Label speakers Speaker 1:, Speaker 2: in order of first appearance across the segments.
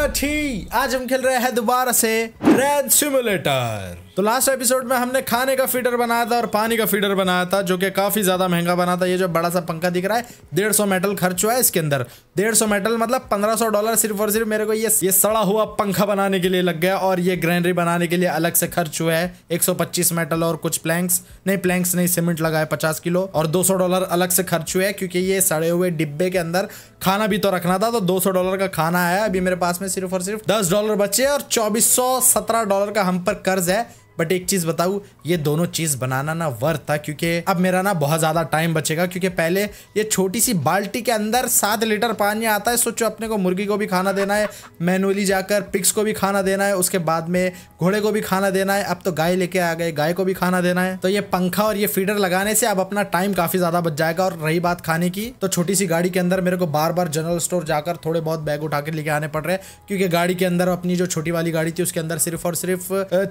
Speaker 1: Thirty आज हम खेल रहे हैं दोबारा से रेड सिमुलेटर तो लास्ट एपिसोड में हमने खाने का फीडर बनाया था और पानी का फीडर बनाया था जो कि काफी ज्यादा महंगा बना था ये जो बड़ा सा पंखा दिख रहा है डेढ़ सौ मेटल खर्च हुआ है इसके अंदर डेढ़ सौ मेटल मतलब पंद्रह सौ डॉलर सिर्फ और सिर्फ मेरे को ये ये सड़ा हुआ पंखा बनाने के लिए लग गया और ये ग्रैंडरी बनाने के लिए अलग से खर्च हुआ है एक मेटल और कुछ प्लैंक्स नहीं प्लैंक्स नहीं सीमेंट लगा है पचास किलो और दो डॉलर अलग से खर्च हुआ है क्योंकि ये सड़े हुए डिब्बे के अंदर खाना भी तो रखना था तो दो डॉलर का खाना आया अभी मेरे पास में सिर्फ और सिर्फ दस डॉलर बचे और चौबीस सौ सत्रह डॉलर का हम पर कर्ज है बट एक चीज़ बताऊ ये दोनों चीज़ बनाना ना वर्थ था क्योंकि अब मेरा ना बहुत ज़्यादा टाइम बचेगा क्योंकि पहले ये छोटी सी बाल्टी के अंदर सात लीटर पानी आता है सोचो अपने को मुर्गी को भी खाना देना है मैनुअली जाकर पिक्स को भी खाना देना है उसके बाद में घोड़े को भी खाना देना है अब तो गाय लेके आ गए गाय को भी खाना देना है तो ये पंखा और ये फीडर लगाने से अब अपना टाइम काफ़ी ज़्यादा बच जाएगा और रही बात खाने की तो छोटी सी गाड़ी के अंदर मेरे को बार बार जनरल स्टोर जाकर थोड़े बहुत बैग उठा लेके आने पड़ रहे हैं क्योंकि गाड़ी के अंदर अपनी जो छोटी वाली गाड़ी थी उसके अंदर सिर्फ और सिर्फ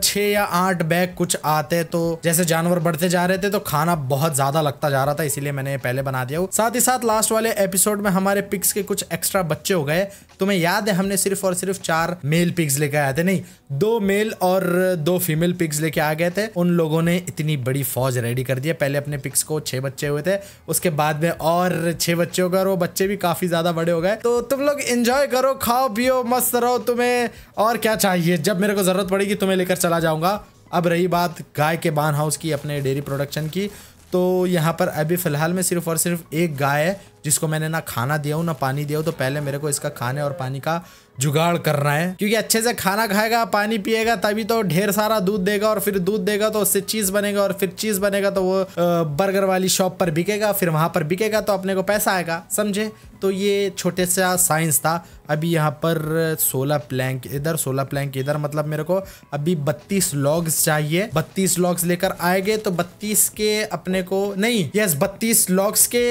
Speaker 1: छह या आठ कट बैक कुछ आते तो जैसे जानवर बढ़ते जा रहे थे तो खाना बहुत ज्यादा लगता जा रहा था इसीलिए मैंने पहले बना दिया साथ ही साथ लास्ट वाले एपिसोड में हमारे पिक्स के कुछ एक्स्ट्रा बच्चे हो गए तुम्हें याद है हमने सिर्फ और सिर्फ चार मेल पिग्स लेके आए थे नहीं दो मेल और दो फीमेल पिग्स लेके आ गए थे उन लोगों ने इतनी बड़ी फौज रेडी कर दी है पहले अपने पिग्स को छह बच्चे हुए थे उसके बाद में और छह बच्चे हो गए और वो बच्चे भी काफ़ी ज़्यादा बड़े हो गए तो तुम लोग इंजॉय करो खाओ पियो मस्त रहो तुम्हें और क्या चाहिए जब मेरे को ज़रूरत पड़ेगी तुम्हें लेकर चला जाऊंगा अब रही बात गाय के बान हाउस की अपने डेयरी प्रोडक्शन की तो यहाँ पर अभी फ़िलहाल में सिर्फ़ और सिर्फ एक गाय है जिसको मैंने ना खाना दिया हूँ ना पानी दिया हूँ तो पहले मेरे को इसका खाने और पानी का जुगाड़ करना है क्योंकि अच्छे से खाना खाएगा पानी पिएगा तभी तो ढेर सारा दूध देगा और फिर दूध देगा तो उससे चीज़ बनेगा और फिर चीज़ बनेगा तो वो बर्गर वाली शॉप पर बिकेगा फिर वहाँ पर बिकेगा तो अपने को पैसा आएगा समझे तो ये छोटे सा साइंस था अभी यहाँ पर सोलह प्लैंक इधर सोलह प्लैंक इधर मतलब मेरे को अभी बत्तीस लॉग्स चाहिए बत्तीस लॉग्स लेकर आएंगे तो बत्तीस के अपने को नहीं यस बत्तीस लॉग्स के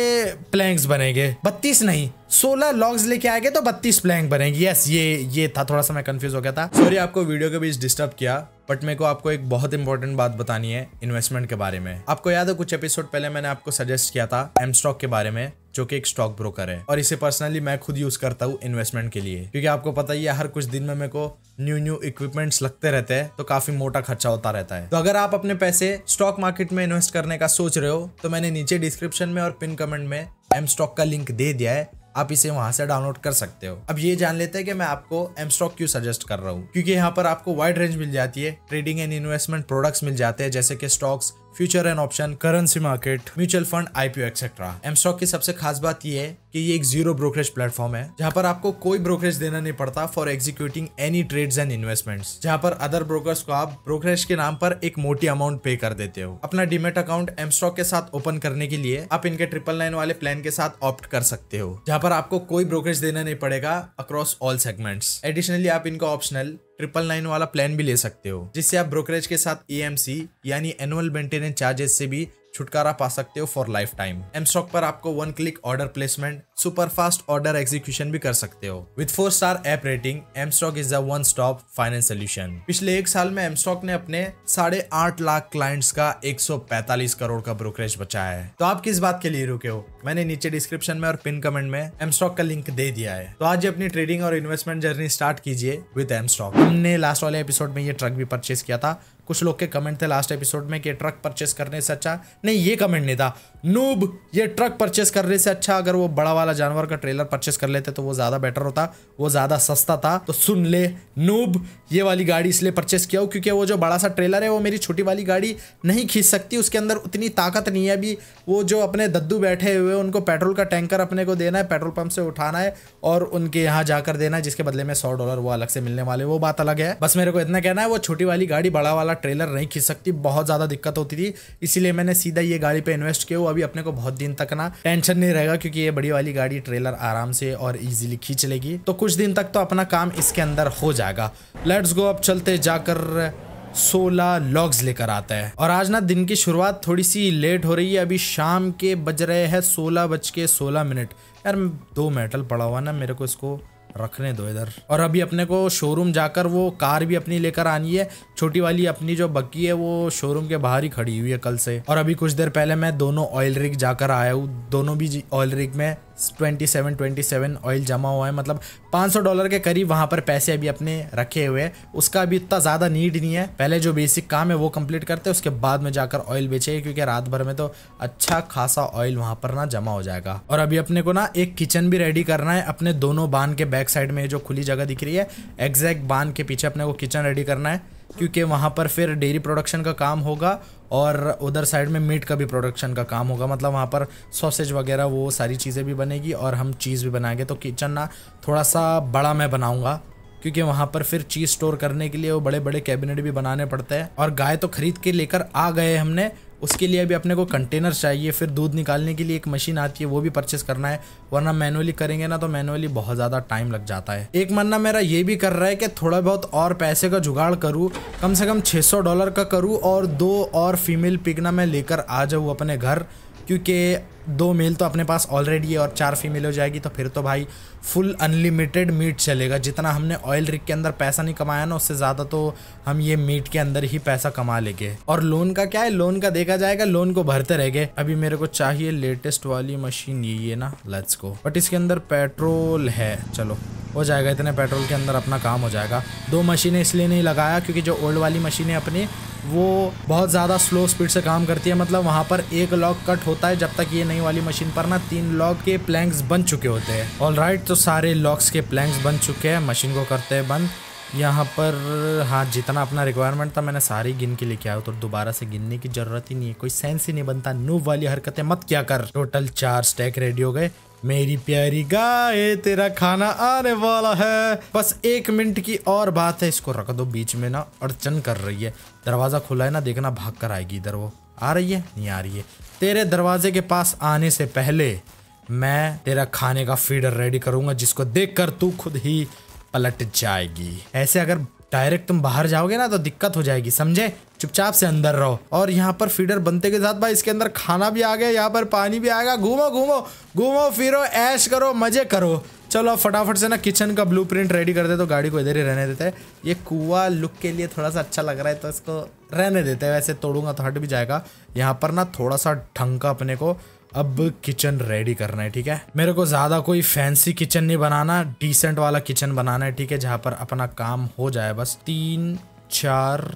Speaker 1: प्लैंक्स बने बनेंगे बत्तीस नहीं सोलह लॉग्स लेके आएंगे तो बत्तीस प्लैंक बनेंगे यस ये ये था थोड़ा सा मैं कंफ्यूज हो गया था सॉरी आपको वीडियो के बीच डिस्टर्ब किया बट मेरे को आपको एक बहुत इंपॉर्टेंट बात बतानी है इन्वेस्टमेंट के बारे में आपको याद है कुछ एपिसोड पहले मैंने आपको सजेस्ट किया था एम स्टॉक के बारे में जो कि एक स्टॉक ब्रोकर है और इसे पर्सनली मैं खुद यूज करता हूँ इन्वेस्टमेंट के लिए क्योंकि आपको पता ही है हर कुछ दिन में मेरे को न्यू न्यू इक्विपमेंट्स लगते रहते हैं तो काफी मोटा खर्चा होता रहता है तो अगर आप अपने पैसे स्टॉक मार्केट में इन्वेस्ट करने का सोच रहे हो तो मैंने नीचे डिस्क्रिप्शन में और पिन कमेंट में एम स्टॉक का लिंक दे दिया है आप इसे वहां से डाउनलोड कर सकते हो अब ये जान लेते हैं कि मैं आपको एम स्टॉक क्यों सजेस्ट कर रहा हूँ क्योंकि यहाँ पर आपको वाइड रेंज मिल जाती है ट्रेडिंग एंड इन्वेस्टमेंट प्रोडक्ट्स मिल जाते हैं जैसे कि stocks future and option currency market mutual fund IPO etcetera M stock की सबसे खास बात यह है कि ये एक जीरो ब्रोकरेज प्लेटफॉर्म है जहां पर आपको कोई ब्रोकरेज देना नहीं पड़ता for executing any trades and investments जहां पर अदर ब्रोकर्स को आप ब्रोकरेज के नाम पर एक मोटी अमाउंट पे कर देते हो अपना डीमेट अकाउंट एमस्टॉक के साथ ओपन करने के लिए आप इनके ट्रिपल नाइन वाले प्लान के साथ ऑप्ट कर सकते हो जहां पर आपको कोई ब्रोकरेज देना नहीं पड़ेगा अक्रॉस ऑल सेगमेंट्स एडिशनली आप इनका ऑप्शनल ट्रिपल नाइन वाला प्लान भी ले सकते हो जिससे आप ब्रोकरेज के साथ ई यानी एनुअल मेंटेनेंस चार्जेस से भी छुटकारा पा सकते हो for lifetime M stock पर आपको one click order placement super fast order execution भी कर सकते हो with four star app rating M stock is the one stop finance solution पिछले एक साल में एम स्टॉक ने अपने साढ़े आठ लाख क्लाइंट्स का एक सौ पैतालीस करोड़ का ब्रोकरेज बचाया है तो आप किस बात के लिए रुके हो मैंने नीचे डिस्क्रिप्शन में और पिन कमेंट में एम स्टॉक का लिंक दे दिया है तो आज अपनी ट्रेडिंग और इन्वेस्टमेंट जर्नी स्टार्ट कीजिए विद एम स्टॉक हमने लास्ट वाले एपिसोड में ये ट्रक भी परचेज किया था कुछ लोग के कमेंट थे लास्ट एपिसोड में कि ट्रक परचेस करने से अच्छा नहीं ये कमेंट नहीं था नूब ये ट्रक परचेस करने से अच्छा अगर वो बड़ा वाला जानवर का ट्रेलर परचेस कर लेते तो वो ज़्यादा बेटर होता वो ज़्यादा सस्ता था तो सुन ले नूब ये वाली गाड़ी इसलिए परचेस किया हूँ क्योंकि वो जो बड़ा सा ट्रेलर है वो मेरी छोटी वाली गाड़ी नहीं खींच सकती उसके अंदर उतनी ताकत नहीं है अभी वो जो अपने दद्दू बैठे हुए उनको पेट्रोल का टैंकर अपने को देना है पेट्रोल पंप से उठाना है और उनके यहाँ जाकर देना है जिसके बदले में सौ डॉलर वो अलग से मिलने वाले वो बात अलग है बस मेरे को इतना कहना है वो छोटी वाली गाड़ी बड़ा वाला ट्रेलर नहीं खींच सकती बहुत ज़्यादा दिक्कत होती थी इसीलिए मैंने सीधा ये गाड़ी पर इन्वेस्ट किया अभी अपने को बहुत दिन तक ना टेंशन नहीं रहेगा क्योंकि ये बड़ी वाली गाड़ी ट्रेलर आराम से और इजीली खींच लेगी तो कुछ दिन तक तो अपना काम इसके अंदर हो जाएगा लेट्स गो अब चलते जाकर 16 लॉग्स लेकर आता है और आज ना दिन की शुरुआत थोड़ी सी लेट हो रही है अभी शाम के बज रहे हैं सोलह बज के सोलह मिनट यार दो मेटल पड़ा हुआ ना मेरे को इसको रखने दो इधर और अभी अपने को शोरूम जाकर वो कार भी अपनी लेकर आनी है छोटी वाली अपनी जो बग्गी है वो शोरूम के बाहर ही खड़ी हुई है कल से और अभी कुछ देर पहले मैं दोनों ऑयल रिग जाकर आया हूँ दोनों भी ऑयल रिग में 27 सेवन ऑयल जमा हुआ है मतलब 500 डॉलर के करीब वहाँ पर पैसे अभी अपने रखे हुए हैं उसका अभी इतना ज़्यादा नीड नहीं है पहले जो बेसिक काम है वो कंप्लीट करते हैं उसके बाद में जाकर ऑयल बेचेंगे क्योंकि रात भर में तो अच्छा खासा ऑयल वहाँ पर ना जमा हो जाएगा और अभी अपने को ना एक किचन भी रेडी करना है अपने दोनों बांध के बैक साइड में जो खुली जगह दिख रही है एग्जैक्ट बांध के पीछे अपने को किचन रेडी करना है क्योंकि वहाँ पर फिर डेयरी प्रोडक्शन का काम होगा और उधर साइड में मीट का भी प्रोडक्शन का काम होगा मतलब वहाँ पर सॉसेज वगैरह वो सारी चीज़ें भी बनेगी और हम चीज़ भी बनाएंगे तो किचन ना थोड़ा सा बड़ा मैं बनाऊँगा क्योंकि वहाँ पर फिर चीज़ स्टोर करने के लिए वो बड़े बड़े कैबिनेट भी बनाने पड़ते हैं और गाय तो खरीद के लेकर आ गए हमने उसके लिए भी अपने को कंटेनर चाहिए फिर दूध निकालने के लिए एक मशीन आती है वो भी परचेस करना है वरना मैनुअली करेंगे ना तो मैनुअली बहुत ज़्यादा टाइम लग जाता है एक मानना मेरा ये भी कर रहा है कि थोड़ा बहुत और पैसे का जुगाड़ करूँ कम से कम 600 डॉलर का करूँ और दो और फीमेल पिकना मैं लेकर आ जाऊँ अपने घर क्योंकि दो मेल तो अपने पास ऑलरेडी है और चार फीमेल हो जाएगी तो फिर तो भाई फुल अनलिमिटेड मीट चलेगा जितना हमने ऑयल रिक के अंदर पैसा नहीं कमाया ना उससे ज़्यादा तो हम ये मीट के अंदर ही पैसा कमा लेंगे और लोन का क्या है लोन का देखा जाएगा लोन को भरते रह गए अभी मेरे को चाहिए लेटेस्ट वाली मशीन यही है ना लेट्स को बट इसके अंदर पेट्रोल है चलो हो जाएगा इतने पेट्रोल के अंदर अपना काम हो जाएगा दो मशीनें इसलिए नहीं लगाया क्योंकि जो ओल्ड वाली मशीनें अपनी वो बहुत ज़्यादा स्लो स्पीड से काम करती है मतलब वहाँ पर एक लॉक कट होता है जब तक ये नई वाली मशीन पर ना तीन लॉक के प्लैंक्स बन चुके होते हैं ऑल राइट तो सारे लॉक्स के प्लैंक्स बन चुके हैं मशीन को करते हैं बंद यहाँ पर हाँ जितना अपना रिक्वायरमेंट था मैंने सारी गिन के लेके आया तो दोबारा से गिनने की ज़रूरत ही नहीं है कोई सेंस ही नहीं बनता नूब वाली हरकतें मत क्या कर टोटल चार स्टैक रेडी हो गए मेरी प्यारी गाय तेरा खाना आने वाला है बस एक मिनट की और बात है इसको रख दो बीच में ना अड़चन कर रही है दरवाज़ा खुला है ना देखना भाग कर आएगी इधर वो आ रही है नहीं आ रही है तेरे दरवाजे के पास आने से पहले मैं तेरा खाने का फीडर रेडी करूंगा जिसको देख कर तू खुद ही पलट जाएगी ऐसे अगर डायरेक्ट तुम बाहर जाओगे ना तो दिक्कत हो जाएगी समझे चुपचाप से अंदर रहो और यहाँ पर फीडर बनते के साथ भाई इसके अंदर खाना भी आ गया यहाँ पर पानी भी आएगा घूमो घूमो घूमो फिरो ऐश करो मजे करो चलो अब फटाफट से ना किचन का प्रिंट रेडी कर दे तो गाड़ी को इधर ही रहने देते हैं ये कुआ लुक के लिए थोड़ा सा अच्छा लग रहा है तो इसको रहने देते हैं वैसे तोड़ूंगा तो हट भी जाएगा यहाँ पर ना थोड़ा सा ढंग का अपने को अब किचन रेडी करना है ठीक है मेरे को ज़्यादा कोई फैंसी किचन नहीं बनाना डिसेंट वाला किचन बनाना है ठीक है जहाँ पर अपना काम हो जाए बस तीन चार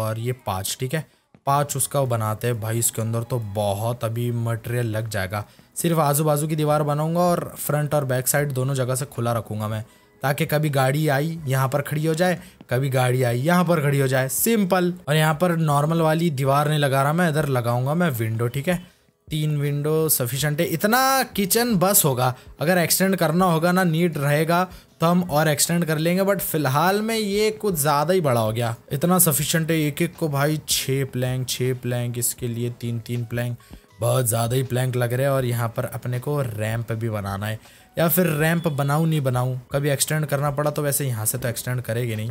Speaker 1: और ये पाँच ठीक है पाँच उसका बनाते हैं भाई इसके अंदर तो बहुत अभी मटेरियल लग जाएगा सिर्फ आजू बाजू की दीवार बनाऊंगा और फ्रंट और बैक साइड दोनों जगह से खुला रखूंगा मैं ताकि कभी गाड़ी आई यहाँ पर खड़ी हो जाए कभी गाड़ी आई यहाँ पर खड़ी हो जाए सिंपल और यहाँ पर नॉर्मल वाली दीवार नहीं लगा रहा मैं इधर लगाऊंगा मैं विंडो ठीक है तीन विंडो सफिशेंट है इतना किचन बस होगा अगर एक्सटेंड करना होगा ना नीट रहेगा तो हम और एक्सटेंड कर लेंगे बट फिलहाल में ये कुछ ज़्यादा ही बड़ा हो गया इतना सफिशेंट है एक एक को भाई छः प्लैंक छः प्लैंक इसके लिए तीन तीन प्लैंक बहुत ज़्यादा ही प्लैंक लग रहे हैं और यहाँ पर अपने को रैंप भी बनाना है या फिर रैंप बनाऊँ नहीं बनाऊँ कभी एक्सटेंड करना पड़ा तो वैसे यहाँ से तो एक्सटेंड करेगी नहीं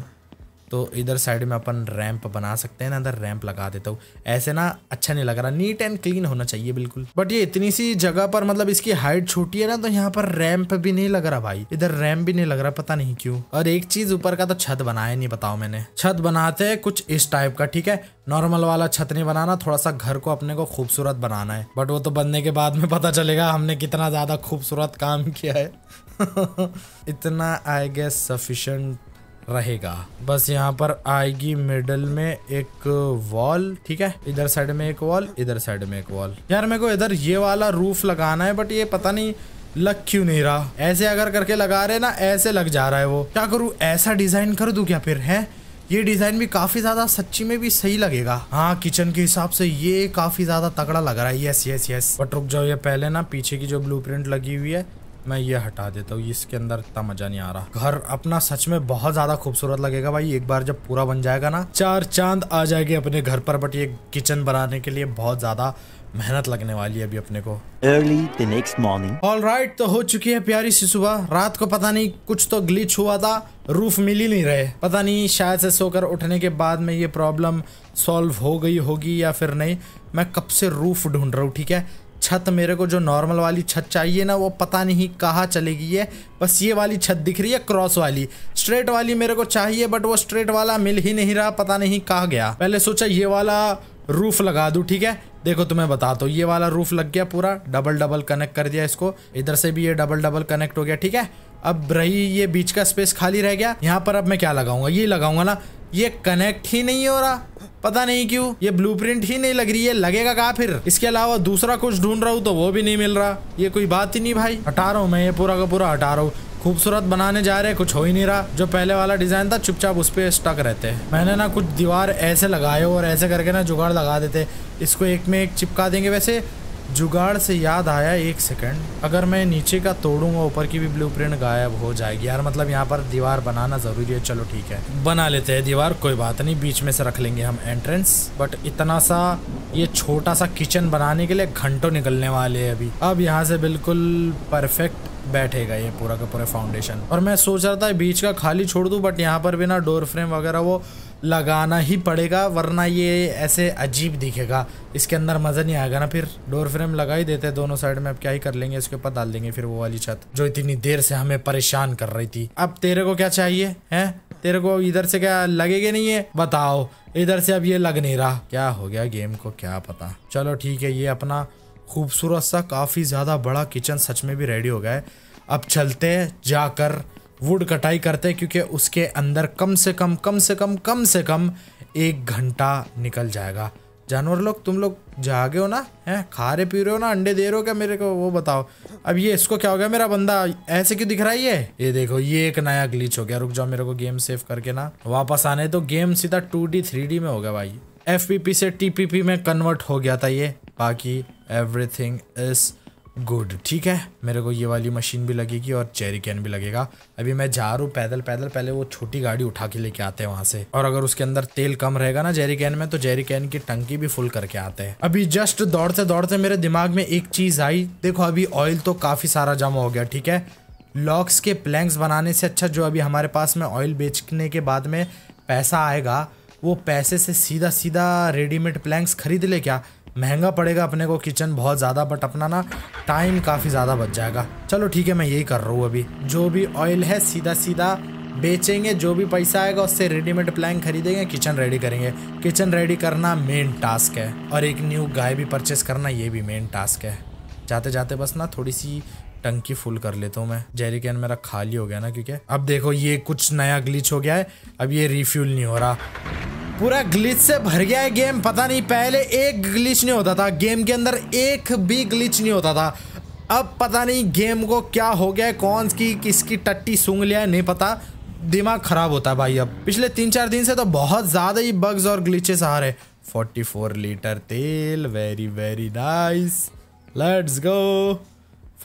Speaker 1: तो इधर साइड में अपन रैंप बना सकते हैं ना इधर रैंप लगा देता हूँ ऐसे ना अच्छा नहीं लग रहा नीट एंड क्लीन होना चाहिए बिल्कुल बट ये इतनी सी जगह पर मतलब इसकी हाइट छोटी है ना तो यहाँ पर रैंप भी नहीं लग रहा भाई इधर रैंप भी नहीं लग रहा पता नहीं क्यों और एक चीज ऊपर का तो छत बनाया नहीं बताओ मैंने छत बनाते है कुछ इस टाइप का ठीक है नॉर्मल वाला छत नहीं बनाना थोड़ा सा घर को अपने को खूबसूरत बनाना है बट वो तो बनने के बाद में पता चलेगा हमने कितना ज्यादा खूबसूरत काम किया है इतना आई गेस सफिशेंट रहेगा बस यहाँ पर आएगी मिडल में एक वॉल ठीक है इधर साइड में एक वॉल इधर साइड में एक वॉल यार मेरे को इधर ये वाला रूफ लगाना है बट ये पता नहीं लग क्यों नहीं रहा ऐसे अगर करके लगा रहे ना ऐसे लग जा रहा है वो क्या करूँ ऐसा डिजाइन कर दू क्या फिर है ये डिजाइन भी काफी ज्यादा सच्ची में भी सही लगेगा हाँ किचन के हिसाब से ये काफी ज्यादा तगड़ा लग रहा है यस यस यस बट रुक जाओ ये पहले ना पीछे की जो ब्लूप्रिंट लगी हुई है मैं ये हटा देता हूँ इसके अंदर इतना मजा नहीं आ रहा घर अपना सच में बहुत ज्यादा खूबसूरत लगेगा भाई एक बार जब पूरा बन जाएगा ना चार चांद आ जाएगी अपने घर पर बट ये किचन बनाने के लिए बहुत ज्यादा मेहनत लगने वाली है अभी अपने को early the next morning all right तो हो चुकी है प्यारी सी सुबह रात को पता नहीं कुछ तो ग्लिच हुआ था रूफ मिल ही नहीं रहे पता नहीं शायद से सोकर उठने के बाद में ये प्रॉब्लम सॉल्व हो गई होगी या फिर नहीं मैं कब से रूफ ढूंढ रहा हूँ ठीक है छत मेरे को जो नॉर्मल वाली छत चाहिए ना वो पता नहीं कहाँ चलेगी ये बस ये वाली छत दिख रही है क्रॉस वाली स्ट्रेट वाली मेरे को चाहिए बट वो स्ट्रेट वाला मिल ही नहीं रहा पता नहीं कहाँ गया पहले सोचा ये वाला रूफ लगा दूँ ठीक है देखो तुम्हें बता दो तो, ये वाला रूफ लग गया पूरा डबल डबल कनेक्ट कर दिया इसको इधर से भी ये डबल डबल कनेक्ट हो गया ठीक है अब रही ये बीच का स्पेस खाली रह गया यहाँ पर अब मैं क्या लगाऊंगा ये लगाऊंगा ना ये कनेक्ट ही नहीं हो रहा पता नहीं क्यों ये ब्लूप्रिंट ही नहीं लग रही है लगेगा कहा फिर इसके अलावा दूसरा कुछ ढूंढ रहा हूँ तो वो भी नहीं मिल रहा ये कोई बात ही नहीं भाई हटा रहा हूँ मैं ये पूरा का पूरा हटा रहा हूँ खूबसूरत बनाने जा रहे कुछ हो ही नहीं रहा जो पहले वाला डिज़ाइन था चुपचाप उस पर स्टक रहते हैं मैंने ना कुछ दीवार ऐसे लगाए और ऐसे करके ना जुगाड़ लगा देते इसको एक में एक चिपका देंगे वैसे जुगाड़ से याद आया एक सेकंड अगर मैं नीचे का तोड़ूंगा ऊपर की भी ब्लूप्रिंट गायब हो जाएगी यार मतलब यहाँ पर दीवार बनाना ज़रूरी है चलो ठीक है बना लेते हैं दीवार कोई बात नहीं बीच में से रख लेंगे हम एंट्रेंस बट इतना सा ये छोटा सा किचन बनाने के लिए घंटों निकलने वाले हैं अभी अब यहाँ से बिल्कुल परफेक्ट बैठेगा ये पूरा का पूरा फाउंडेशन और मैं सोच रहा था बीच का खाली छोड़ दूँ बट यहाँ पर भी ना डोर फ्रेम वगैरह वो लगाना ही पड़ेगा वरना ये ऐसे अजीब दिखेगा इसके अंदर मज़ा नहीं आएगा ना फिर डोर फ्रेम लगा ही देते दोनों साइड में अब क्या ही कर लेंगे इसके ऊपर डाल देंगे फिर वो वाली छत जो इतनी देर से हमें परेशान कर रही थी अब तेरे को क्या चाहिए है तेरे को इधर से क्या लगेगा नहीं है बताओ इधर से अब ये लग नहीं रहा क्या हो गया गेम को क्या पता चलो ठीक है ये अपना खूबसूरत सा काफ़ी ज़्यादा बड़ा किचन सच में भी रेडी हो गया है अब चलते हैं जाकर वुड कटाई करते हैं क्योंकि उसके अंदर कम से कम कम से कम कम से कम एक घंटा निकल जाएगा जानवर लोग तुम लोग जागे हो ना हैं खा रहे पी रहे हो ना अंडे दे रहे हो क्या मेरे को वो बताओ अब ये इसको क्या हो गया मेरा बंदा ऐसे क्यों दिख रहा है ये ये देखो ये एक नया ग्लीच हो गया रुक जाओ मेरे को गेम सेव करके ना वापस आने तो गेम सीधा टू डी थ्री डी में हो गया भाई एफ पी पी से टी पी पी में कन्वर्ट हो गया था ये बाकी एवरीथिंग इज़ गुड ठीक है मेरे को ये वाली मशीन भी लगेगी और चेरी कैन भी लगेगा अभी मैं जा रहा हूँ पैदल पैदल पहले वो छोटी गाड़ी उठा के लेके आते हैं वहाँ से और अगर उसके अंदर तेल कम रहेगा ना जेरी कैन में तो जेरी कैन की टंकी भी फुल करके आते हैं अभी जस्ट दौड़ते दौड़ते मेरे दिमाग में एक चीज आई देखो अभी ऑयल तो काफी सारा जमा हो गया ठीक है लॉक्स के प्लैंक्स बनाने से अच्छा जो अभी हमारे पास में ऑयल बेचने के बाद में पैसा आएगा वो पैसे से सीधा सीधा रेडीमेड प्लैंक्स खरीद ले क्या महंगा पड़ेगा अपने को किचन बहुत ज़्यादा बट अपना ना टाइम काफ़ी ज़्यादा बच जाएगा चलो ठीक है मैं यही कर रहा हूँ अभी जो भी ऑयल है सीधा सीधा बेचेंगे जो भी पैसा आएगा उससे रेडीमेड प्लैंग खरीदेंगे किचन रेडी करेंगे किचन रेडी करना मेन टास्क है और एक न्यू गाय भी परचेस करना ये भी मेन टास्क है जाते जाते बस ना थोड़ी सी टंकी फुल कर लेता हूँ मैं जेरी कैन मेरा खाली हो गया ना क्योंकि अब देखो ये कुछ नया ग्लिच हो गया है अब ये रिफ्यूल नहीं हो रहा पूरा ग्लिच से भर गया है गेम पता नहीं पहले एक ग्लिच नहीं होता था गेम के अंदर एक भी ग्लिच नहीं होता था अब पता नहीं गेम को क्या हो गया है कौन की किसकी टट्टी सूंघ लिया है नहीं पता दिमाग ख़राब होता है भाई अब पिछले तीन चार दिन से तो बहुत ज़्यादा ही बग्स और ग्लिचेस आ रहे फोर्टी फोर लीटर तेल very very nice let's go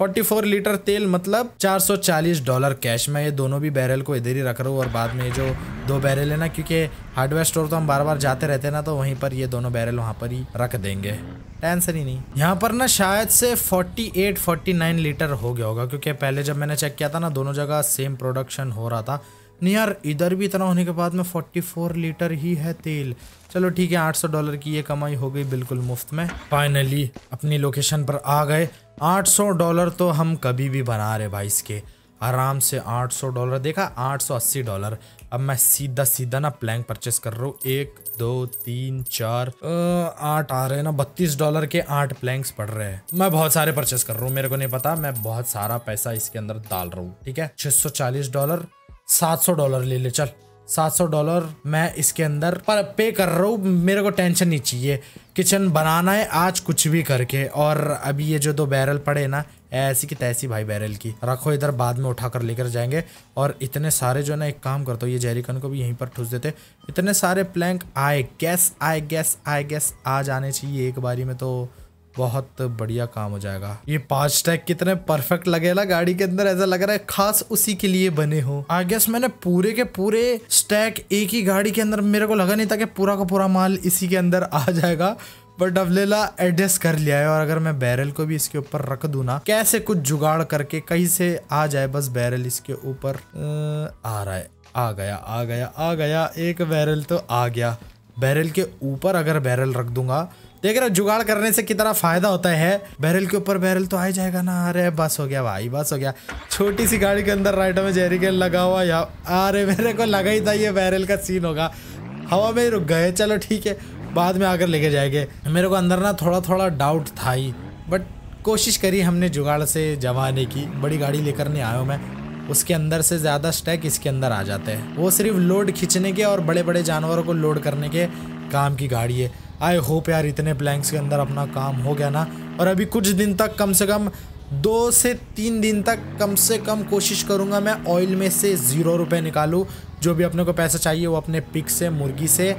Speaker 1: 44 litre तेल मतलब 440 डॉलर कैश में ये दोनों भी बैरल को इधर ही रख रहा हूँ और बाद में जो दो बैरल है ना क्योंकि हार्डवेयर स्टोर तो हम बार बार जाते रहते हैं ना तो वहीं पर ये दोनों बैरल वहाँ पर ही रख देंगे टेंशन ही नहीं यहाँ पर ना शायद से 48 49 लीटर हो गया होगा क्योंकि पहले जब मैंने चेक किया था ना दोनों जगह सेम प्रोडक्शन हो रहा था नहीं यार इधर भी इतना होने के बाद में 44 लीटर ही है तेल चलो ठीक है 800 डॉलर की ये कमाई हो गई बिल्कुल मुफ्त में फाइनली अपनी लोकेशन पर आ गए 800 डॉलर तो हम कभी भी बना रहे भाई इसके आराम से 800 डॉलर देखा 880 डॉलर अब मैं सीधा सीधा ना प्लैंक परचेस कर रहा हूँ एक दो तीन चार आठ आ रहे हैं ना बत्तीस डॉलर के आठ प्लैंक्स पड़ रहे हैं मैं बहुत सारे परचेस कर रहा हूँ मेरे को नहीं पता मैं बहुत सारा पैसा इसके अंदर डाल रहा हूँ ठीक है 640 डॉलर 700 डॉलर ले ले चल 700 डॉलर मैं इसके अंदर पर पे कर रहा हूँ मेरे को टेंशन नहीं चाहिए किचन बनाना है आज कुछ भी करके और अभी ये जो दो बैरल पड़े ना ऐसी की तैसी भाई बैरल की रखो इधर बाद में उठा कर लेकर जाएंगे और इतने सारे जो ना एक काम करता हूँ ये जेरिकन को भी यहीं पर ठूस देते इतने सारे प्लैंक आए गैस आए गैस आए गैस आ जाने चाहिए एक बारी में तो बहुत बढ़िया काम हो जाएगा ये पांच टैग कितने परफेक्ट लगे ना गाड़ी के अंदर ऐसा लग रहा है खास उसी के लिए बने हो आई गेस मैंने पूरे के पूरे स्टैक एक ही गाड़ी के अंदर मेरे को लगा नहीं था कि पूरा का पूरा माल इसी के अंदर आ जाएगा पर डबलेला एडजस्ट कर लिया है और अगर मैं बैरल को भी इसके ऊपर रख दू ना कैसे कुछ जुगाड़ करके कहीं से आ जाए बस बैरल इसके ऊपर आ रहा है आ गया आ गया आ गया एक बैरल तो आ गया बैरल के ऊपर अगर बैरल रख दूंगा देख रहे हो जुगाड़ करने से कितना फायदा होता है बैरल के ऊपर बैरल तो आ जाएगा ना अरे बस हो गया भाई बस हो गया छोटी सी गाड़ी के अंदर राइट में जेरिकन लगा हुआ या अरे मेरे को लगा ही था ये बैरल का सीन होगा हवा में रुक गए चलो ठीक है बाद में आकर लेके जाएंगे मेरे को अंदर ना थोड़ा थोड़ा डाउट था ही बट कोशिश करी हमने जुगाड़ से जमाने की बड़ी गाड़ी लेकर नहीं आया हूँ मैं उसके अंदर से ज़्यादा स्टैक इसके अंदर आ जाते हैं वो सिर्फ लोड खींचने के और बड़े बड़े जानवरों को लोड करने के काम की गाड़ी है आई होप यार इतने ब्लैंक्स के अंदर अपना काम हो गया ना और अभी कुछ दिन तक कम से कम दो से तीन दिन तक कम से कम कोशिश करूँगा मैं ऑयल में से ज़ीरो रुपये निकालूँ जो भी अपने को पैसा चाहिए वो अपने पिक से मुर्गी से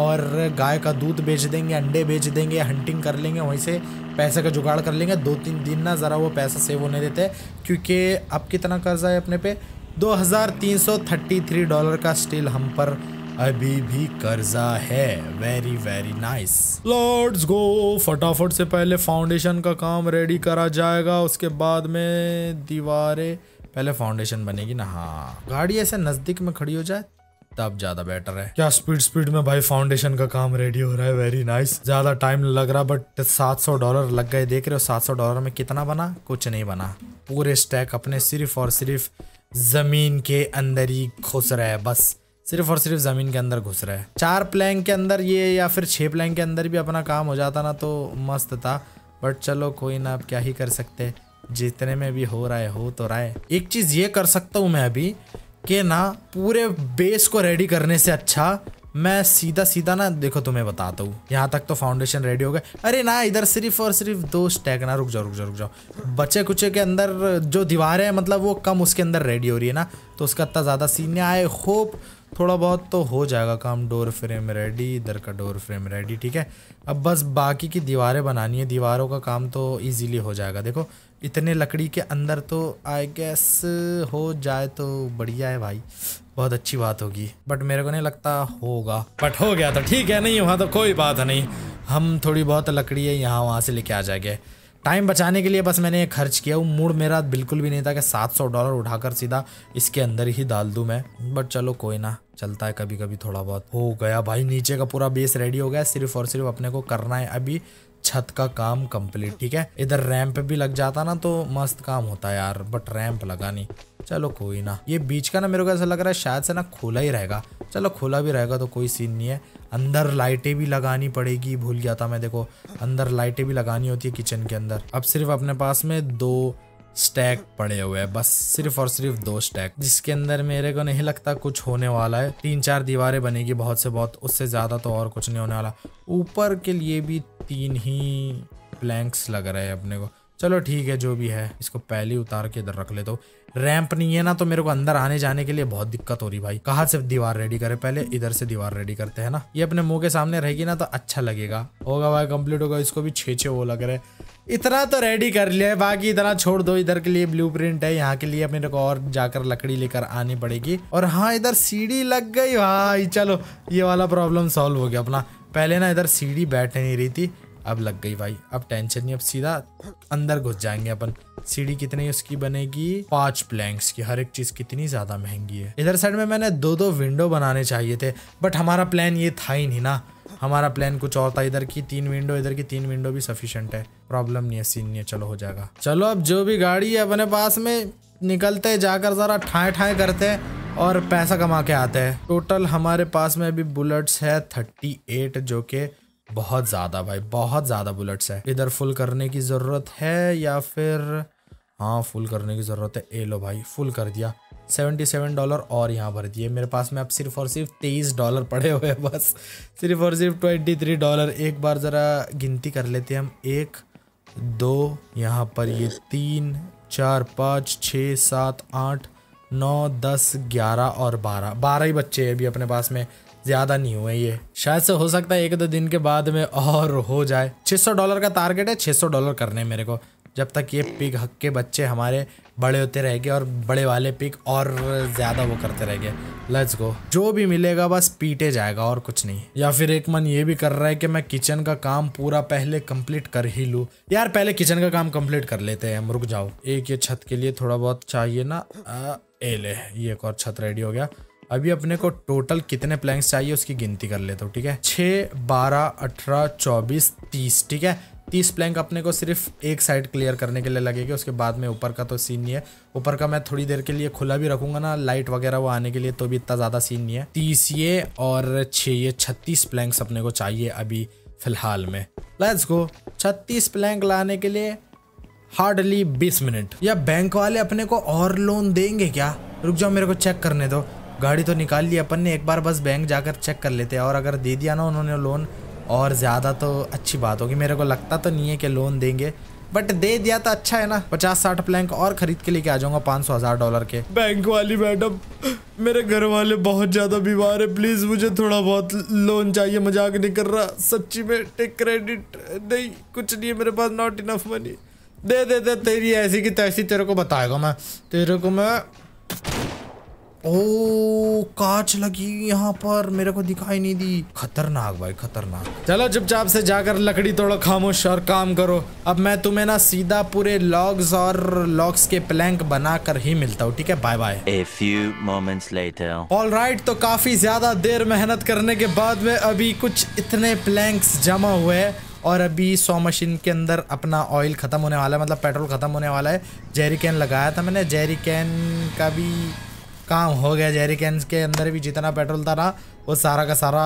Speaker 1: और गाय का दूध बेच देंगे अंडे बेच देंगे हंटिंग कर लेंगे वहीं से पैसे का जुगाड़ कर लेंगे दो तीन दिन ना ज़रा वो पैसा सेव होने देते क्योंकि अब कितना कर्जा है अपने पे 2333 डॉलर का स्टील हम पर अभी भी कर्जा है very very nice lords go फटाफट से पहले फाउंडेशन का काम रेडी करा जाएगा उसके बाद में दीवारें पहले फाउंडेशन बनेगी ना हाँ गाड़ी ऐसे नजदीक में खड़ी हो जाए तब ज्यादा बेटर है क्या स्पीड स्पीड में भाई फाउंडेशन का काम रेडी हो रहा है वेरी नाइस ज्यादा टाइम लग रहा बट 700 डॉलर लग गए देख रहे हो 700 डॉलर में कितना बना कुछ नहीं बना पूरे स्टैक अपने सिर्फ और सिर्फ जमीन के अंदर ही खुश रहे बस सिर्फ और सिर्फ ज़मीन के अंदर घुस रहा है चार प्लैंग के अंदर ये या फिर छः प्लैंग के अंदर भी अपना काम हो जाता ना तो मस्त था बट चलो कोई ना अब क्या ही कर सकते जितने में भी हो रहा है हो तो रहा है एक चीज़ ये कर सकता हूँ मैं अभी कि ना पूरे बेस को रेडी करने से अच्छा मैं सीधा सीधा ना देखो तुम्हें बताता हूँ यहाँ तक तो फाउंडेशन रेडी हो गए अरे ना इधर सिर्फ और सिर्फ दो स्टैक ना रुक जाओ रुक जाओ रुक जाओ बचे कुचे के अंदर जो दीवारें हैं मतलब वो कम उसके अंदर रेडी हो रही है ना तो उसका इतना ज़्यादा सीन नहीं आए होप थोड़ा बहुत तो हो जाएगा काम डोर फ्रेम रेडी इधर का डोर फ्रेम रेडी ठीक है अब बस बाकी की दीवारें बनानी है दीवारों का काम तो इजीली हो जाएगा देखो इतने लकड़ी के अंदर तो आई गेस हो जाए तो बढ़िया है भाई बहुत अच्छी बात होगी बट मेरे को नहीं लगता होगा बट हो गया तो ठीक है नहीं वहाँ तो कोई बात नहीं हम थोड़ी बहुत लकड़ी है यहाँ वहाँ से लेके आ जाएंगे टाइम बचाने के लिए बस मैंने ये खर्च किया वो मूड मेरा बिल्कुल भी नहीं था कि 700 डॉलर उठाकर सीधा इसके अंदर ही डाल दूँ मैं बट चलो कोई ना चलता है कभी कभी थोड़ा बहुत हो गया भाई नीचे का पूरा बेस रेडी हो गया सिर्फ और सिर्फ अपने को करना है अभी छत का काम कंप्लीट ठीक है इधर रैंप भी लग जाता ना तो मस्त काम होता है यार बट रैंप लगा नहीं चलो कोई ना ये बीच का ना मेरे को ऐसा लग रहा है शायद से ना खुला ही रहेगा चलो खुला भी रहेगा तो कोई सीन नहीं है अंदर लाइटें भी लगानी पड़ेगी भूल गया था मैं देखो अंदर लाइटें भी लगानी होती है किचन के अंदर अब सिर्फ अपने पास में दो स्टैक पड़े हुए हैं बस सिर्फ और सिर्फ दो स्टैक जिसके अंदर मेरे को नहीं लगता कुछ होने वाला है तीन चार दीवारें बनेगी बहुत से बहुत उससे ज़्यादा तो और कुछ नहीं होने वाला ऊपर के लिए भी तीन ही प्लैंक्स लग रहे हैं अपने को चलो ठीक है जो भी है इसको पहले उतार के इधर रख ले तो रैंप नहीं है ना तो मेरे को अंदर आने जाने के लिए बहुत दिक्कत हो रही भाई कहाँ से दीवार रेडी करे पहले इधर से दीवार रेडी करते हैं ना ये अपने मुंह के सामने रहेगी ना तो अच्छा लगेगा होगा भाई कंप्लीट होगा इसको भी छे छे वो लग रहे इतना तो रेडी कर लिया है बाकी इतना छोड़ दो इधर के लिए प्रिंट है यहाँ के लिए मेरे को और जाकर लकड़ी लेकर आनी पड़ेगी और हाँ इधर सीढ़ी लग गई भाई चलो ये वाला प्रॉब्लम सॉल्व हो गया अपना पहले ना इधर सीढ़ी बैठ नहीं रही थी अब लग गई भाई अब टेंशन नहीं अब सीधा अंदर घुस जाएंगे अपन सीढ़ी कितनी उसकी बनेगी पांच प्लैंक्स की हर एक चीज कितनी ज्यादा महंगी है इधर साइड में मैंने दो दो विंडो बनाने चाहिए थे बट हमारा प्लान ये था ही नहीं ना हमारा प्लान कुछ और था इधर की तीन विंडो इधर की तीन विंडो भी सफिशेंट है प्रॉब्लम नहीं है सीन नहीं है चलो हो जाएगा चलो अब जो भी गाड़ी है अपने पास में निकलते जाकर जरा ठाए ठाए करते हैं और पैसा कमा के आते हैं टोटल हमारे पास में अभी बुलेट्स है थर्टी एट जो के बहुत ज़्यादा भाई बहुत ज़्यादा बुलेट्स है इधर फुल करने की ज़रूरत है या फिर हाँ फुल करने की ज़रूरत है ए लो भाई फुल कर दिया सेवेंटी सेवन डॉलर और यहाँ भर दिए मेरे पास में अब सिर्फ और सिर्फ तेईस डॉलर पड़े हुए हैं बस सिर्फ और सिर्फ ट्वेंटी थ्री डॉलर एक बार ज़रा गिनती कर लेते हैं हम एक दो यहाँ पर ये तीन चार पाँच छः सात आठ नौ दस ग्यारह और बारह बारह ही बच्चे हैं अभी अपने पास में ज्यादा नहीं हुए ये शायद से हो सकता है एक दो दिन के बाद में और हो जाए 600 डॉलर का टारगेट है 600 डॉलर करने मेरे को जब तक ये पिक हक के बच्चे हमारे बड़े होते रहेंगे और बड़े वाले पिक और ज़्यादा वो करते रहेंगे लेट्स गो जो भी मिलेगा बस पीटे जाएगा और कुछ नहीं या फिर एक मन ये भी कर रहा है कि मैं किचन का काम पूरा पहले कंप्लीट कर ही लू यार पहले किचन का काम कंप्लीट कर लेते हैं हम रुक जाओ एक ये छत के लिए थोड़ा बहुत चाहिए ना आ, ए ले ये एक और छत रेडी हो गया अभी अपने को टोटल कितने प्लैंक्स चाहिए उसकी गिनती कर लेता हूँ ठीक है छः बारह अठारह चौबीस तीस ठीक है तीस प्लैंक अपने को सिर्फ एक साइड क्लियर करने के लिए लगेगा उसके बाद में ऊपर का तो सीन नहीं है ऊपर का मैं थोड़ी देर के लिए खुला भी रखूंगा ना लाइट वगैरह वो आने के लिए तो भी इतना ज़्यादा सीन नहीं है तीस ये और छः ये छत्तीस प्लैंक्स अपने को चाहिए अभी फिलहाल में लेट्स गो छत्तीस प्लैंक लाने के लिए हार्डली बीस मिनट या बैंक वाले अपने को और लोन देंगे क्या रुक जाओ मेरे को चेक करने दो गाड़ी तो निकाल ली अपन ने एक बार बस बैंक जाकर चेक कर लेते हैं और अगर दे दिया ना उन्होंने लोन और ज़्यादा तो अच्छी बात होगी मेरे को लगता तो नहीं है कि लोन देंगे बट दे दिया तो अच्छा है ना पचास साठ प्लैंक और खरीद के लेके आ जाऊंगा पाँच सौ हजार डॉलर के बैंक वाली मैडम मेरे घर वाले बहुत ज्यादा बीमार है प्लीज मुझे थोड़ा बहुत लोन चाहिए मजाक नहीं कर रहा सच्ची में टेक क्रेडिट नहीं कुछ नहीं है मेरे पास नॉट इनफ मनी दे दे दे तेरी ऐसी की तैसी तेरे को बताएगा मैं तेरे को मैं ओ काच लगी यहाँ पर मेरे को दिखाई नहीं दी खतरनाक भाई खतरनाक चलो चुपचाप से जाकर लकड़ी तोड़ो खामोश और काम करो अब मैं तुम्हें ना सीधा पूरे लॉग्स और लॉग्स के प्लैंक बनाकर ही मिलता हूँ ठीक है bye bye A few moments later. All तो काफी ज्यादा देर मेहनत करने के बाद में अभी कुछ इतने प्लैंक्स जमा हुए और अभी सौ मशीन के अंदर अपना ऑयल ख़त्म होने वाला है मतलब पेट्रोल ख़त्म होने वाला है जेरी कैन लगाया था मैंने जेरी कैन का भी काम हो गया जेरिकन्स के अंदर भी जितना पेट्रोल था ना वो सारा का सारा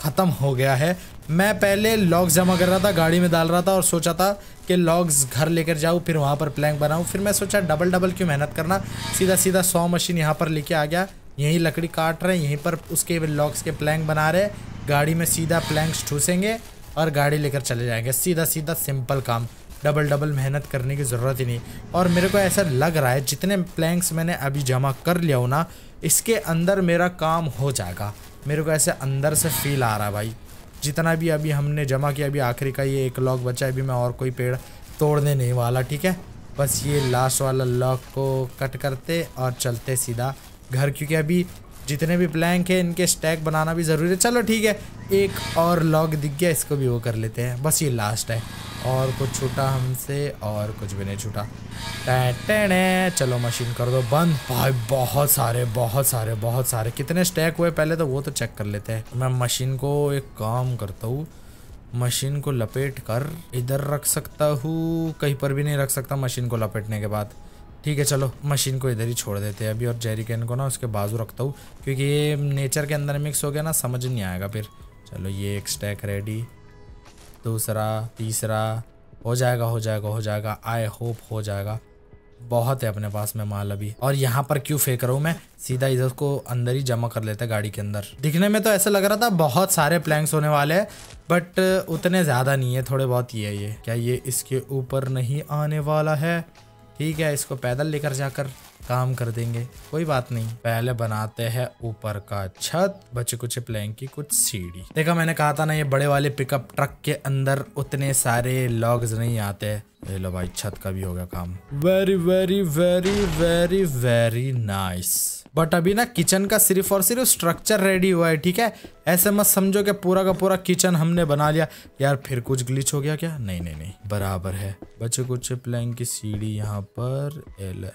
Speaker 1: ख़त्म हो गया है मैं पहले लॉग्स जमा कर रहा था गाड़ी में डाल रहा था और सोचा था कि लॉग्स घर लेकर जाऊँ फिर वहाँ पर प्लैंक बनाऊँ फिर मैं सोचा डबल डबल क्यों मेहनत करना सीधा सीधा सौ मशीन यहाँ पर लेके आ गया यहीं लकड़ी काट रहे हैं यहीं पर उसके लॉग्स के प्लैंक बना रहे गाड़ी में सीधा प्लैंक्स ठूसेंगे और गाड़ी लेकर चले जाएंगे सीधा सीधा सिंपल काम डबल डबल मेहनत करने की ज़रूरत ही नहीं और मेरे को ऐसा लग रहा है जितने प्लैंक्स मैंने अभी जमा कर लिया हो ना इसके अंदर मेरा काम हो जाएगा मेरे को ऐसे अंदर से फील आ रहा है भाई जितना भी अभी हमने जमा किया अभी आखिरी का ये एक लॉक बचा है अभी मैं और कोई पेड़ तोड़ने नहीं वाला ठीक है बस ये लास्ट वाला लॉक को कट करते और चलते सीधा घर क्योंकि अभी जितने भी ब्लैंक है इनके स्टैक बनाना भी ज़रूरी है चलो ठीक है एक और लॉग दिख गया इसको भी वो कर लेते हैं बस ये लास्ट है और कुछ छूटा हमसे और कुछ भी नहीं छूटा टैटे चलो मशीन कर दो बंद भाई बहुत सारे बहुत सारे बहुत सारे कितने स्टैक हुए पहले तो वो तो चेक कर लेते हैं मैं मशीन को एक काम करता हूँ मशीन को लपेट कर इधर रख सकता हूँ कहीं पर भी नहीं रख सकता मशीन को लपेटने के बाद ठीक है चलो मशीन को इधर ही छोड़ देते हैं अभी और जेरी कैन को ना उसके बाजू रखता हूँ क्योंकि ये नेचर के अंदर मिक्स हो गया ना समझ नहीं आएगा फिर चलो ये एक स्टैक रेडी दूसरा तीसरा हो जाएगा हो जाएगा हो जाएगा आई होप हो जाएगा बहुत है अपने पास में माल अभी और यहाँ पर क्यों फेंक रहा हूँ मैं सीधा इधर को अंदर ही जमा कर लेते गाड़ी के अंदर दिखने में तो ऐसा लग रहा था बहुत सारे प्लैंक्स होने वाले हैं बट उतने ज़्यादा नहीं है थोड़े बहुत ही है ये क्या ये इसके ऊपर नहीं आने वाला है ठीक है इसको पैदल लेकर जाकर काम कर देंगे कोई बात नहीं पहले बनाते हैं ऊपर का छत बचे कुछ प्लैंक की कुछ सीढ़ी देखा मैंने कहा था ना ये बड़े वाले पिकअप ट्रक के अंदर उतने सारे लॉग्स नहीं आते ये लो भाई छत का भी हो गया काम very very very very very nice but अभी ना किचन का सिर्फ और सिर्फ स्ट्रक्चर रेडी हुआ है ठीक है ऐसे मत समझो कि पूरा का पूरा किचन हमने बना लिया यार फिर कुछ ग्लिच हो गया क्या नहीं नहीं नहीं बराबर है बचे कुछ प्लैंक की सीढ़ी यहाँ पर एल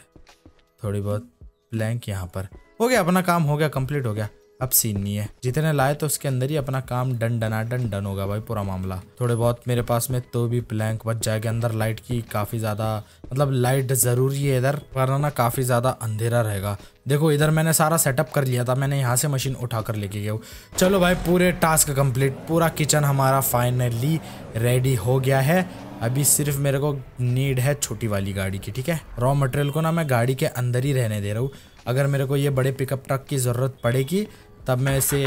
Speaker 1: थोड़ी बहुत प्लैंक यहाँ पर हो गया अपना काम हो गया कंप्लीट हो गया अब सीन नहीं है जितने लाए तो उसके अंदर ही अपना काम डन डना डन डन होगा भाई पूरा मामला थोड़े बहुत मेरे पास में तो भी प्लैंक बच जाएगा अंदर लाइट की काफ़ी ज़्यादा मतलब लाइट ज़रूरी है इधर वरना ना काफ़ी ज़्यादा अंधेरा रहेगा देखो इधर मैंने सारा सेटअप कर लिया था मैंने यहाँ से मशीन उठा कर लेके गया चलो भाई पूरे टास्क कंप्लीट पूरा किचन हमारा फाइनली रेडी हो गया है अभी सिर्फ मेरे को नीड है छोटी वाली गाड़ी की ठीक है रॉ मटेरियल को ना मैं गाड़ी के अंदर ही रहने दे रहा हूँ अगर मेरे को ये बड़े पिकअप ट्रक की ज़रूरत पड़ेगी तब मैं इसे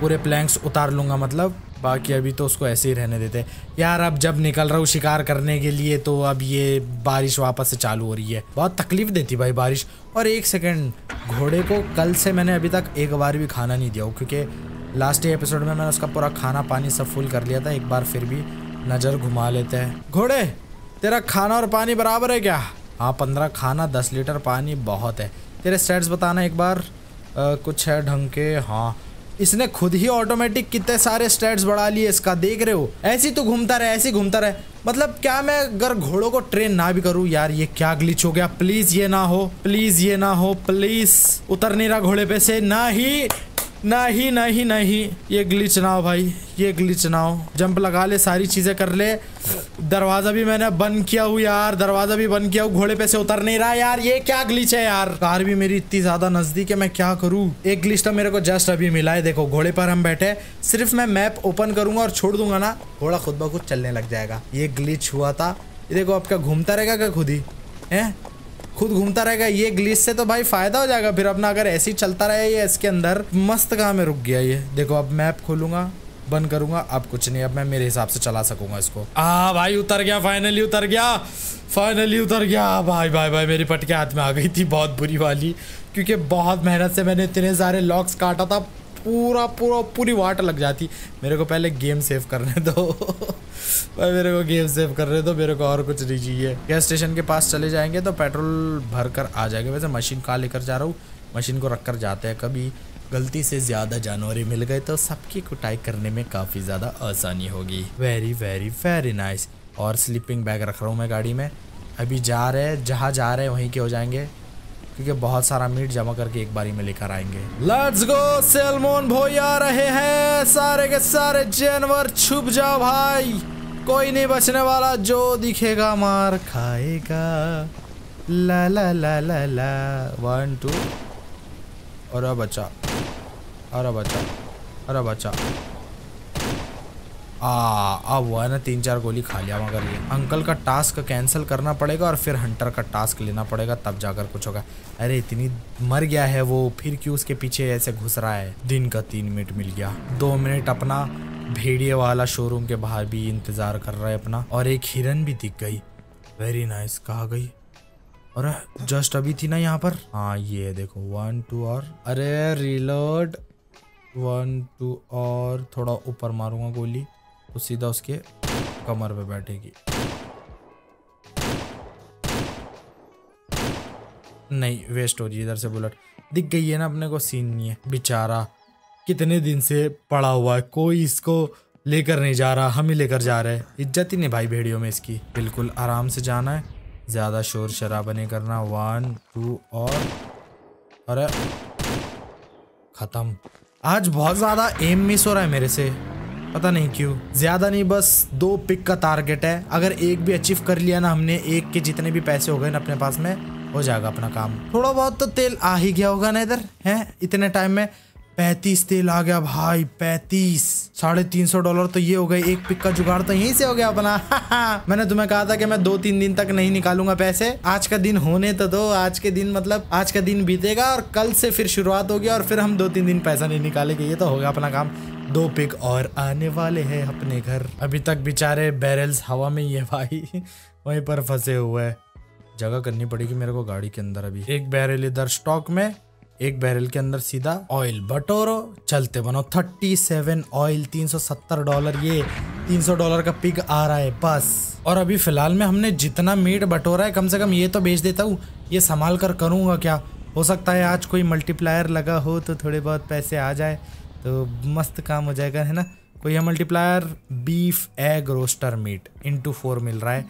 Speaker 1: पूरे प्लैंक्स उतार लूँगा मतलब बाकी अभी तो उसको ऐसे ही रहने देते यार अब जब निकल रहा हूँ शिकार करने के लिए तो अब ये बारिश वापस से चालू हो रही है बहुत तकलीफ देती भाई बारिश और एक सेकेंड घोड़े को कल से मैंने अभी तक एक बार भी खाना नहीं दिया हो क्योंकि लास्ट एपिसोड में मैंने उसका पूरा खाना पानी सब फुल कर लिया था एक बार फिर भी नज़र घुमा लेते हैं घोड़े तेरा खाना और पानी बराबर है क्या हाँ पंद्रह खाना दस लीटर पानी बहुत है तेरे स्टेट्स बताना एक बार आ, कुछ है ढंग के हाँ इसने खुद ही ऑटोमेटिक कितने सारे स्टेट्स बढ़ा लिए इसका देख रहे हो ऐसे तो घूमता रहे ऐसे घूमता रहे मतलब क्या मैं अगर घोड़ों को ट्रेन ना भी करूं यार ये क्या ग्लिच हो गया प्लीज ये ना हो प्लीज ये ना हो प्लीज उतर नहीं रहा घोड़े पे से ना ही नहीं नहीं नहीं ये ग्लिच ना हो भाई ये ग्लिच ना हो जंप लगा ले सारी चीज़ें कर ले दरवाज़ा भी मैंने बंद किया हूँ यार दरवाज़ा भी बंद किया हूँ घोड़े पे से उतर नहीं रहा यार ये क्या ग्लिच है यार कार भी मेरी इतनी ज़्यादा नज़दीक है मैं क्या करूँ एक ग्लिच तो मेरे को जस्ट अभी मिला है देखो घोड़े पर हम बैठे सिर्फ मैं मैप ओपन करूंगा और छोड़ दूंगा ना घोड़ा खुद ब खुद चलने लग जाएगा ये ग्लिच हुआ था देखो आपका घूमता रहेगा क्या खुद ही है खुद घूमता रहेगा ये ग्लिस से तो भाई फायदा हो जाएगा फिर अपना अगर ऐसे ही चलता रहे ये इसके अंदर मस्त कहाँ में रुक गया ये देखो अब मैप खोलूंगा बंद करूंगा अब कुछ नहीं अब मैं मेरे हिसाब से चला सकूंगा इसको आ भाई उतर गया फाइनली उतर गया फाइनली उतर गया भाई भाई भाई मेरी पटके हाथ में आ गई थी बहुत बुरी वाली क्योंकि बहुत मेहनत से मैंने इतने सारे लॉक्स काटा था पूरा पूरा पूरी वाट लग जाती मेरे को पहले गेम सेव करने दो भाई मेरे को गेम सेव करने दो मेरे को और कुछ नहीं चाहिए गैस स्टेशन के पास चले जाएंगे तो पेट्रोल भर कर आ जाएंगे वैसे मशीन कहाँ लेकर जा रहा हूँ मशीन को रख कर जाते हैं कभी गलती से ज़्यादा जानवर मिल गए तो सबकी कुटाई करने में काफ़ी ज़्यादा आसानी होगी वेरी वेरी वेरी नाइस और स्लीपिंग बैग रख रहा हूँ मैं गाड़ी में अभी जा रहे हैं जहाँ जा रहे हैं वहीं के हो जाएंगे क्योंकि बहुत सारा मीट जमा करके एक बारी में लेकर आएंगे लेट्स गो सेलमोन भोई आ रहे हैं सारे के सारे जानवर छुप जाओ भाई कोई नहीं बचने वाला जो दिखेगा मार खाएगा ला ला ला ला ला वन टू और बचा और बचा और बचा आ अब वो है ना तीन चार गोली खा लिया मगर ये अंकल का टास्क कैंसिल करना पड़ेगा और फिर हंटर का टास्क लेना पड़ेगा तब जाकर कुछ होगा अरे इतनी मर गया है वो फिर क्यों उसके पीछे ऐसे घुस रहा है दिन का तीन मिनट मिल गया दो मिनट अपना भेड़िए वाला शोरूम के बाहर भी इंतजार कर रहा है अपना और एक हिरन भी दिख गई वेरी नाइस कहा गई अरे जस्ट अभी थी ना यहाँ पर हाँ ये देखो वन टू और अरे रिलोड वन टू और थोड़ा ऊपर मारूंगा गोली तो सीधा उसके कमर पे बैठेगी नहीं वेस्ट हो रही इधर से बुलेट दिख गई है ना अपने को सीन नहीं है बेचारा कितने दिन से पड़ा हुआ है कोई इसको लेकर नहीं जा रहा हम ही लेकर जा रहे हैं इज्जत ही नहीं भाई भेड़ियों में इसकी बिल्कुल आराम से जाना है ज़्यादा शोर शराबा नहीं करना वन टू और अरे ख़त्म आज बहुत ज़्यादा एम मिस हो रहा है मेरे से पता नहीं क्यों ज़्यादा नहीं बस दो पिक का टारगेट है अगर एक भी अचीव कर लिया ना हमने एक के जितने भी पैसे हो गए ना अपने पास में हो जाएगा अपना काम थोड़ा बहुत तो तेल आ ही गया होगा ना इधर है इतने टाइम में पैंतीस तेल आ गया भाई पैंतीस साढ़े तीन सौ डॉलर तो ये हो गए एक पिक का जुगाड़ तो यहीं से हो गया अपना मैंने तुम्हें कहा था कि मैं दो तीन दिन तक नहीं निकालूंगा पैसे आज का दिन होने तो दो आज के दिन मतलब आज का दिन बीतेगा और कल से फिर शुरुआत होगी और फिर हम दो तीन दिन पैसा नहीं निकालेंगे ये तो हो गया अपना काम दो पिक और आने वाले हैं अपने घर अभी तक बेचारे बैरल्स हवा में ही है भाई वहीं पर फंसे हुए हैं जगह करनी पड़ेगी मेरे को गाड़ी के अंदर अभी एक बैरल इधर स्टॉक में एक बैरल के अंदर सीधा ऑयल बटोरो चलते बनो 37 ऑयल 370 डॉलर ये 300 डॉलर का पिग आ रहा है बस और अभी फिलहाल में हमने जितना मीट बटोरा है कम से कम ये तो बेच देता हूँ ये संभाल कर करूँगा क्या हो सकता है आज कोई मल्टीप्लायर लगा हो तो थोड़े बहुत पैसे आ जाए तो मस्त काम हो जाएगा है ना कोई है multiplier beef egg roaster meat into four मिल रहा है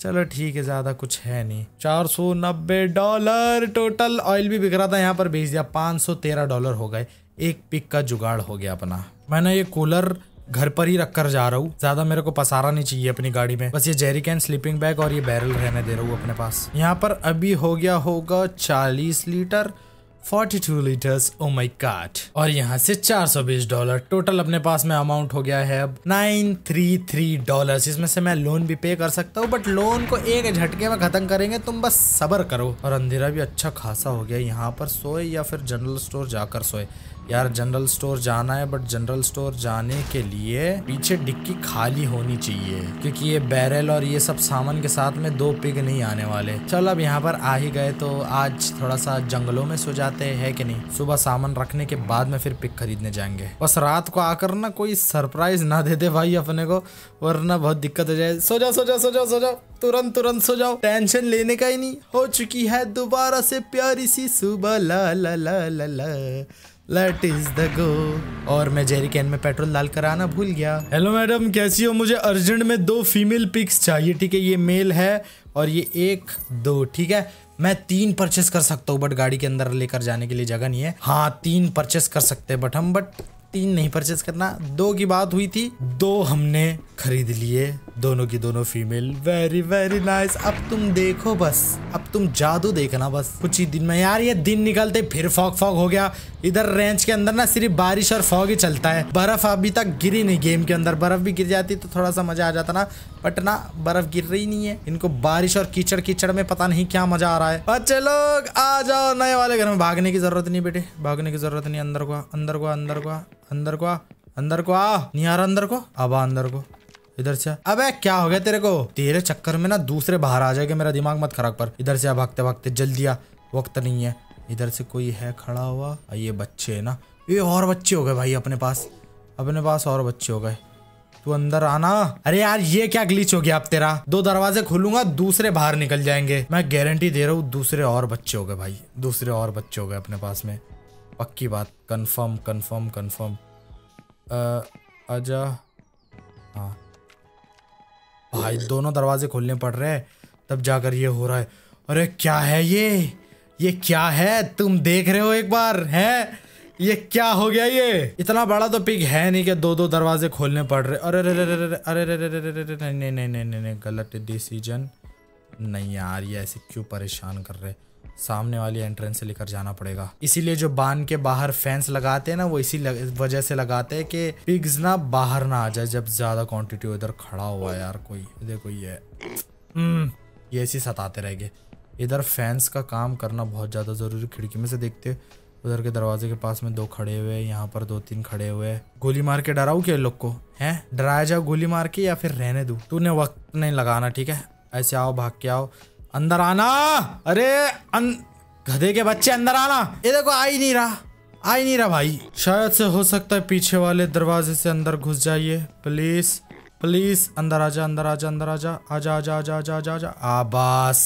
Speaker 1: चलो ठीक है ज़्यादा कुछ है नहीं चार सौ नब्बे डॉलर टोटल ऑयल भी बिक रहा था यहाँ पर भेज दिया पाँच सौ तेरह डॉलर हो गए एक पिक का जुगाड़ हो गया अपना मैंने ये कूलर घर पर ही रख कर जा रहा हूँ ज्यादा मेरे को पसारा नहीं चाहिए अपनी गाड़ी में बस ये जेरी कैन स्लीपिंग बैग और ये बैरल रहने दे रहा हूँ अपने पास यहाँ पर अभी हो गया होगा चालीस litre 42 litres oh my god और यहाँ से 420 डॉलर टोटल अपने पास में अमाउंट हो गया है अब 933 डॉलर्स इसमें से मैं लोन भी पे कर सकता हूँ बट लोन को एक झटके में खत्म करेंगे तुम बस सबर करो और अंधेरा भी अच्छा खासा हो गया यहाँ पर सोए या फिर जनरल स्टोर जाकर सोए यार जनरल स्टोर जाना है बट जनरल स्टोर जाने के लिए पीछे डिक्की खाली होनी चाहिए क्योंकि ये बैरल और ये सब सामान के साथ में दो पिग नहीं आने वाले चल अब यहाँ पर आ ही गए तो आज थोड़ा सा जंगलों में सो जाते हैं कि नहीं सुबह सामान रखने के बाद में फिर पिग खरीदने जाएंगे बस रात को आकर ना कोई सरप्राइज ना दे दे भाई अपने को वरना बहुत दिक्कत हो जाए सो जाओ सो जाओ सो जाओ सो जाओ तुरंत तुरंत सो जाओ टेंशन लेने का ही नहीं हो चुकी है दोबारा से प्यारी सी सुबह ला ला ला ला ला लेट इज द गो और मैं जेरी कैन में पेट्रोल डाल कर आना भूल गया हेलो मैडम कैसी हो मुझे अर्जेंट में दो फीमेल पिक्स चाहिए ठीक है ये मेल है और ये एक दो ठीक है मैं तीन परचेस कर सकता हूँ बट गाड़ी के अंदर लेकर जाने के लिए जगह नहीं है हाँ तीन परचेस कर सकते हैं बट हम बट तीन नहीं परचेस करना दो की बात हुई थी दो हमने खरीद लिए दोनों की दोनों फीमेल वेरी वेरी नाइस अब तुम देखो बस अब तुम जादू देखना बस कुछ ही दिन में यार ये दिन निकलते फिर फॉग फॉग हो गया इधर रेंज के अंदर ना सिर्फ बारिश और फॉग ही चलता है बर्फ अभी तक गिरी नहीं गेम के अंदर बर्फ भी गिर जाती तो थोड़ा सा मजा आ जाता ना बट ना बर्फ गिर रही नहीं है इनको बारिश और कीचड़ कीचड़ में पता नहीं क्या मजा आ रहा है अच्छे लोग आ जाओ नए वाले घर में भागने की जरूरत नहीं बेटे भागने की जरूरत नहीं अंदर को अंदर को अंदर को अंदर को अंदर को आ नहीं आ रहा अंदर को अब अंदर को इधर से अबे क्या हो गया तेरे को तेरे चक्कर में ना दूसरे बाहर आ जाएगा मेरा दिमाग मत खराब पर इधर से भागते भागते जल्दी आ वक्त नहीं है इधर से कोई है खड़ा हुआ ये बच्चे है ना ये और बच्चे हो गए भाई अपने पास अपने पास और बच्चे हो गए तू अंदर आना अरे यार ये क्या ग्लीच हो गया अब तेरा दो दरवाजे खोलूंगा दूसरे बाहर निकल जाएंगे मैं गारंटी दे रहा हूँ दूसरे और बच्चे हो गए भाई दूसरे और बच्चे हो गए अपने पास में पक्की बात कन्फर्म कन्फर्म कन्फर्म अजा हाँ भाई दोनों दरवाजे खोलने पड़ रहे हैं तब जाकर ये हो रहा है अरे क्या है ये ये क्या है तुम देख रहे हो एक बार है ये क्या हो गया ये इतना बड़ा तो पिक है नहीं कि दो दो दरवाजे खोलने पड़ रहे अरे अरे अरे अरे अरे नहीं नहीं नहीं नहीं गलत डिसीजन नहीं यार ये ऐसे क्यों परेशान कर रहे सामने वाली एंट्रेंस से लेकर जाना पड़ेगा इसीलिए जो बांध के बाहर फेंस लगाते हैं ना वो इसी वजह से लगाते हैं कि पिग्स ना बाहर ना आ जाए जब ज्यादा क्वांटिटी उधर खड़ा हुआ है यार कोई देखो ये हम्म, ये ऐसी सताते रह गए इधर फैंस का काम करना बहुत ज़्यादा ज़रूरी खिड़की में से देखते उधर के दरवाजे के पास में दो खड़े हुए यहाँ पर दो तीन खड़े हुए गोली मार के डराऊ क्या लोग को है डराया जाओ गोली मार के या फिर रहने दू तूने वक्त नहीं लगाना ठीक है ऐसे आओ भाग के आओ अंदर आना अरे अं... गधे के बच्चे अंदर आना ये देखो आ ही नहीं रहा आ ही नहीं रहा भाई शायद से हो सकता है पीछे वाले दरवाजे से अंदर घुस जाइए प्लीज प्लीज अंदर आजा अंदर आजा अंदर आजा आजा आजा आजा आजा आजा आजा आ बस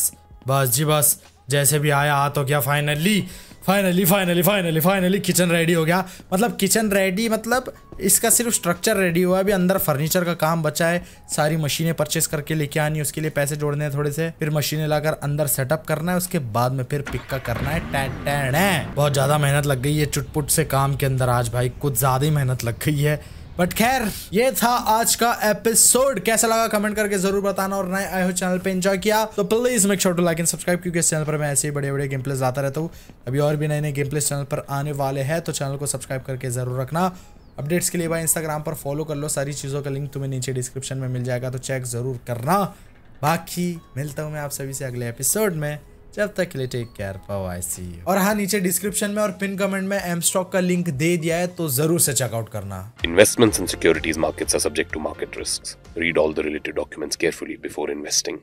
Speaker 1: बस जी बस जैसे भी आया आ तो गया finally finally finally finally finally kitchen ready हो गया मतलब किचन रेडी मतलब इसका सिर्फ स्ट्रक्चर रेडी हुआ अभी अंदर फर्नीचर का काम बचा है सारी मशीनें परचेस करके लेके आनी है उसके लिए पैसे जोड़ने हैं थोड़े से फिर मशीनें लाकर अंदर सेटअप करना है उसके बाद में फिर पिक्का करना है टैन टैन है बहुत ज्यादा मेहनत लग गई है चुटपुट से काम के अंदर आज भाई कुछ ज्यादा ही मेहनत लग गई है बट खैर ये था आज का एपिसोड कैसा लगा कमेंट करके जरूर बताना और नए आए हो चैनल पे एंजॉय किया तो please make sure to like and subscribe क्योंकि इस चैनल पर मैं ऐसे ही बड़े बड़े गेम प्लेस आता रहता हूँ अभी और भी नए नए गेम प्लेस चैनल पर आने वाले हैं तो चैनल को सब्सक्राइब करके जरूर रखना अपडेट्स के लिए भाई इंस्टाग्राम पर फॉलो कर लो सारी चीज़ों का लिंक तुम्हें नीचे डिस्क्रिप्शन में मिल जाएगा तो चेक ज़रूर करना बाकी मिलता हूँ मैं आप सभी से अगले एपिसोड में जब तक के लिए टेक केयर पाओ आई सी और हाँ नीचे डिस्क्रिप्शन में और पिन कमेंट में एम स्टॉक का लिंक दे दिया है तो जरूर से चेकआउट करना investments in securities markets are subject to market risk read all the related documents carefully before investing